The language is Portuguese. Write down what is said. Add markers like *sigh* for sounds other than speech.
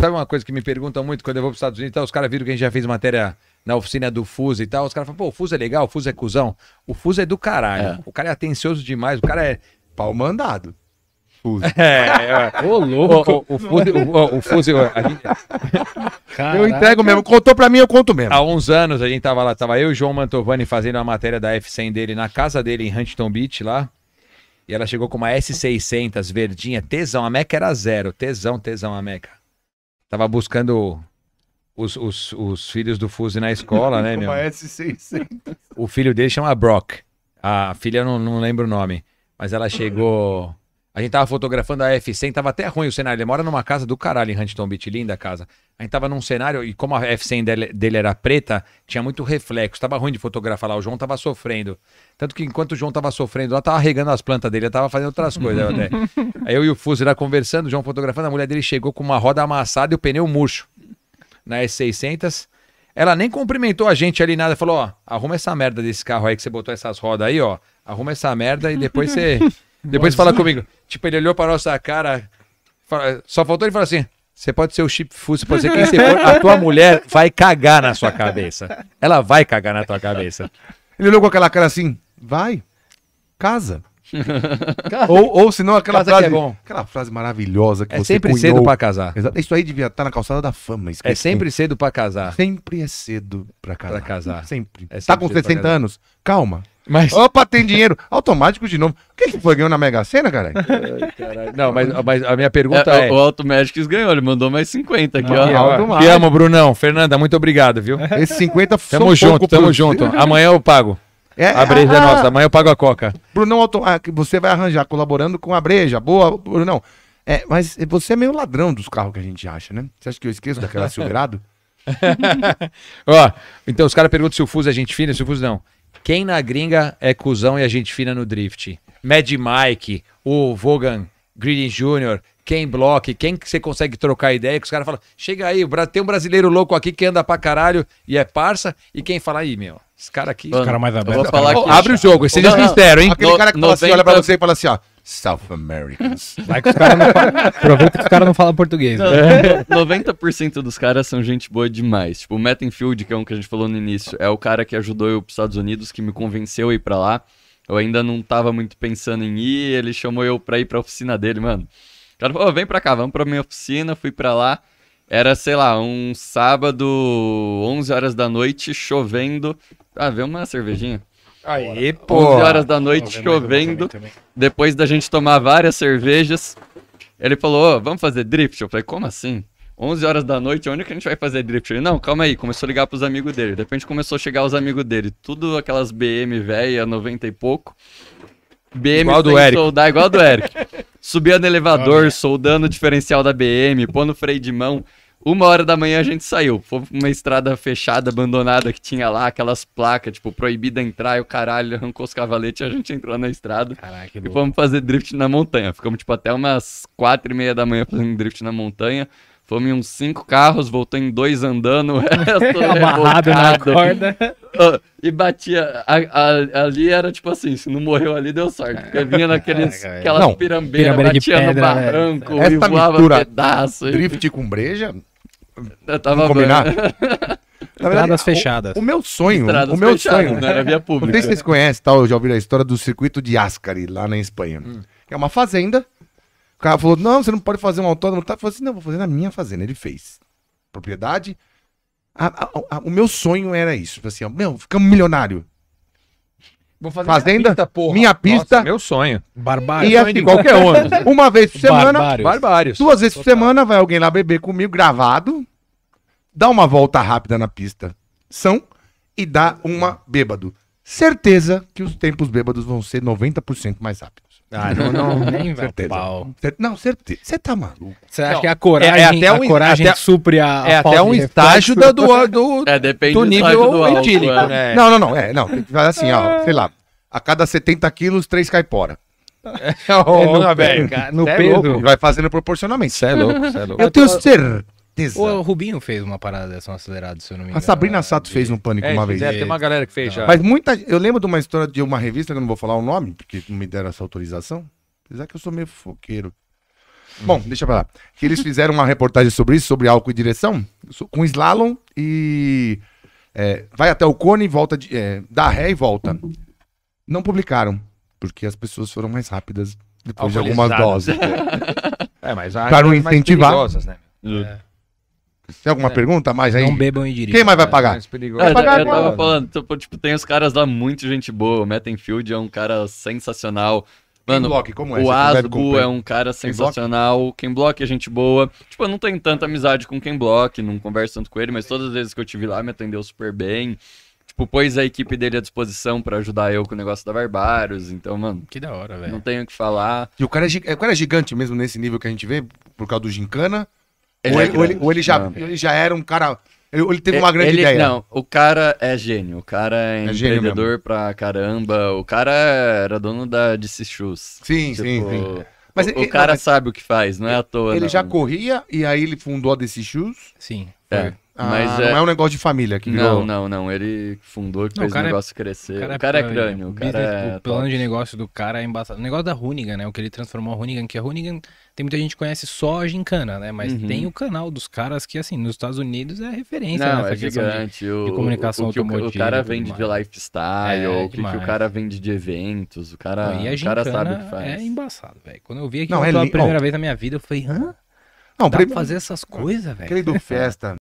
Sabe uma coisa que me perguntam muito quando eu vou para os Estados Unidos? Tá, os caras viram que a gente já fez matéria na oficina do Fuso e tal. Os caras falam, pô, o Fuso é legal, o Fuso é cuzão. O Fuso é do caralho. É. O cara é atencioso demais, o cara é. Pau mandado. Fuso. *laughs* É, é. Ô, louco. O, o, o Fuso. O, o Fuso gente... Eu entrego mesmo. Contou pra mim, eu conto mesmo. Há uns anos a gente tava lá, tava eu e o João Mantovani fazendo a matéria da F100 dele na casa dele em Huntington Beach lá. E ela chegou com uma S600 verdinha, tesão. A Meca era zero. Tesão, tesão, a Meca. Tava buscando os, os, os filhos do Fuse na escola, né, meu? S600. *laughs* O filho dele chama Brock. A filha eu não, não lembro o nome. Mas ela chegou a gente tava fotografando a F100, tava até ruim o cenário. Ele mora numa casa do caralho em Huntington Beach, linda casa. A gente tava num cenário, e como a F100 dele, dele, era preta, tinha muito reflexo. Tava ruim de fotografar lá, o João tava sofrendo. Tanto que enquanto o João tava sofrendo lá, tava regando as plantas dele, ela tava fazendo outras *laughs* coisas até. Aí eu e o Fuso lá conversando, o João fotografando, a mulher dele chegou com uma roda amassada e o pneu murcho. Na S600, ela nem cumprimentou a gente ali nada, falou, ó, arruma essa merda desse carro aí que você botou essas rodas aí, ó. Arruma essa merda e depois você... *laughs* Depois fala comigo. Tipo, ele olhou pra nossa cara. fala- Só faltou ele falar assim: você pode ser o chip fu, você pode ser quem você for. A tua mulher vai cagar na sua cabeça. Ela vai cagar na tua cabeça. Ele olhou com aquela cara assim, vai, casa. *laughs* ou, ou senão aquela Casa é frase, é bom. aquela frase maravilhosa que É você sempre cedo pra casar. Exato. Isso aí devia estar tá na calçada da fama. É sempre cedo pra casar. sempre é cedo pra casar. Pra casar. Sempre. É tá com 60 anos? Calma, mas... Opa, tem dinheiro. Automático de novo. O que que foi? Ganhou na Mega Sena, caralho? Não, mas, mas a minha pergunta é... é... O Alto Magics ganhou, ele mandou mais 50 aqui, ah, ó. Te amo, Brunão. Fernanda, muito obrigado, viu? Esse 50 Tamo junto, tamo pro... junto. Amanhã eu pago. É, a breja é ah, é nossa, amanhã eu pago a coca. Brunão, ah, você vai arranjar colaborando com a breja. Boa, Brunão. É, mas você é meio ladrão dos carros que a gente acha, né? Você acha que eu esqueço daquela Silverado? *laughs* Ó, então os caras perguntam se o fuso é gente fina, se o fuso não. Quem na gringa é cuzão e a gente fina no drift? Mad Mike, o Vogan Greedy Jr., quem bloque, quem que você consegue trocar ideia, que os caras falam, chega aí, tem um brasileiro louco aqui que anda pra caralho e é parça, e quem fala aí, meu, esse cara aqui... Mano, esse cara mais aberto. Falar é abre o jogo, esse é mistério, hein? Aquele no, cara que fala 90... assim, olha pra você e fala assim, ó, South Americans. *laughs* Vai que os caras não falam. Aproveita que os caras não falam português. Não, né? 90% *laughs* dos caras são gente boa demais. Tipo, o Mettenfield, que é um que a gente falou no início, é o cara que ajudou eu pros Estados Unidos, que me convenceu a ir pra lá. Eu ainda não tava muito pensando em ir, ele chamou eu pra ir pra oficina dele, mano. O cara falou, vem pra cá, vamos pra minha oficina, fui pra lá. Era, sei lá, um sábado, 11 horas da noite, chovendo. Ah, vê uma cervejinha. Aí, pô. 11 horas da noite, chovendo. Depois da gente tomar várias cervejas, ele falou: oh, vamos fazer drift. Eu falei: como assim? 11 horas da noite, onde que a gente vai fazer drift? Ele, não, calma aí, começou a ligar pros amigos dele. De repente começou a chegar os amigos dele, tudo aquelas BM velha, 90 e pouco. BM igual do Eric. soldar, igual do Eric. *laughs* Subia no elevador, soldando o diferencial da BM, pondo freio de mão. Uma hora da manhã a gente saiu. Foi uma estrada fechada, abandonada que tinha lá, aquelas placas, tipo, proibida entrar, e o caralho arrancou os cavaletes e a gente entrou na estrada. Caraca, e fomos fazer drift na montanha. Ficamos, tipo, até umas quatro e meia da manhã fazendo drift na montanha. Fomos em uns cinco carros, voltou em dois andando, *laughs* *laughs* amarrado na corda. E batia. A, a, ali era tipo assim, se não morreu ali, deu sorte. Porque vinha naqueles, aquelas pirambeiras, batia pedra, no é. barranco, é, e voava mistura, pedaço. Drift com breja eu tava combinar? Na verdade, Estradas fechadas. O, meu sonho, o meu fechadas, não né? era via pública. Não sei se vocês conhecem, tal, já ouviram a história do circuito de Ascari, lá na Espanha. Né? Hum. É uma fazenda. O cara falou: não, você não pode fazer um autônoma Tá? Eu falei assim: não, vou fazer na minha fazenda. Ele fez. Propriedade. A, a, a, o meu sonho era isso. Assim, meu, ficamos milionário. Vou fazer Fazenda, minha pista, porra. Minha pista Nossa, meu sonho. Barbário. E assim, qualquer um. *laughs* Uma vez por semana. Barbários. Duas vezes Total. por semana vai alguém lá beber comigo, gravado dá uma volta rápida na pista, são e dá uma bêbado. Certeza que os tempos bêbados vão ser 90% mais rápidos. Ah, não, não, *laughs* nem certeza. Pau. Não, certeza. Você tá maluco. Você acha não, que a coragem, é, é até um, a coragem até, supre a. É até um estágio do, do, do, é, depende do nível do etílico. É. é. Não, não, não. É, não. assim, ó. Sei lá. A cada 70 quilos, 3 caipora. É, *laughs* oh, é no, velho, cara, no é peso. Louco, vai fazendo proporcionalmente. Você é louco, você é louco. Eu tenho certeza certeza. O Rubinho fez uma parada dessa, um acelerado, se eu não me engano. A Sabrina Sato de... fez no Pânico é, uma vez. É, tem uma galera que fez já. Mas muita. Eu lembro de uma história de uma revista, que eu não vou falar o nome, porque não me deram essa autorização. Apesar que eu sou meio foqueiro. Hum. Bom, deixa pra lá. Que eles fizeram uma reportagem sobre isso, sobre álcool e direção, com slalom e. É, vai até o cone e volta. De, é, dá ré e volta. Não publicaram, porque as pessoas foram mais rápidas depois de algumas doses. *laughs* É, mas há para é incentivar. Perigosas, né? É. Tem alguma é. pergunta mais aí? Não bebam e dirigam. Quem mais vai é. pagar? É Vai pagar eu, eu tava falando, tipo, tipo, tem os caras lá muito gente boa. O Mettenfield é um cara sensacional. Mano, Block, como é? o Asgo é um cara sensacional. Ken Block é gente boa. Tipo, eu não tenho tanta amizade com Ken Block, não converso tanto com ele, mas todas as vezes que eu tive lá me atendeu super bem. Tipo, pôs a equipe dele à disposição para ajudar eu com o negócio da Barbários. Então, mano. Que da hora, velho. Não tenho o que falar. E o cara, é, o cara é gigante mesmo nesse nível que a gente vê, por causa do Gincana. Ele ou, é ele, ou, ele, ou, ele, já, ah. ele já era um cara. Ele, ele teve uma grande ideia. Não, o cara é gênio. O cara é, é empreendedor pra caramba. O cara era dono da DC Shoes. Sim, tipo, sim, sim. Mas o, o cara mas sabe o que faz, não é à toa. Ele não. já corria e aí ele fundou a DC Shoes. Sim. É. Ah, Mas ah, é... não é um negócio de família que virou... Não, não, não. Ele fundou e fez o é negócio é... crescer. O cara, o é cara é, é crânio. O, cara é... o plano de negócio do cara é embaçado. O negócio da Hoonigan, né? O que ele transformou a Hoonigan, que a Hoonigan tem muita gente que conhece só a Gincana, né? Mas uhum. tem o canal dos caras que, assim, nos Estados Unidos é referência não, nessa né? é gigante. De, o, de comunicação o que O cara vende de lifestyle, é, o que, que, o cara vende de eventos, o cara, o cara sabe o que faz. É embaçado, velho. Quando eu vi aqui pela é li... primeira oh. vez na minha vida, eu falei, hã? Não, Dá pra fazer essas coisas, velho? Aquele do *laughs* festa...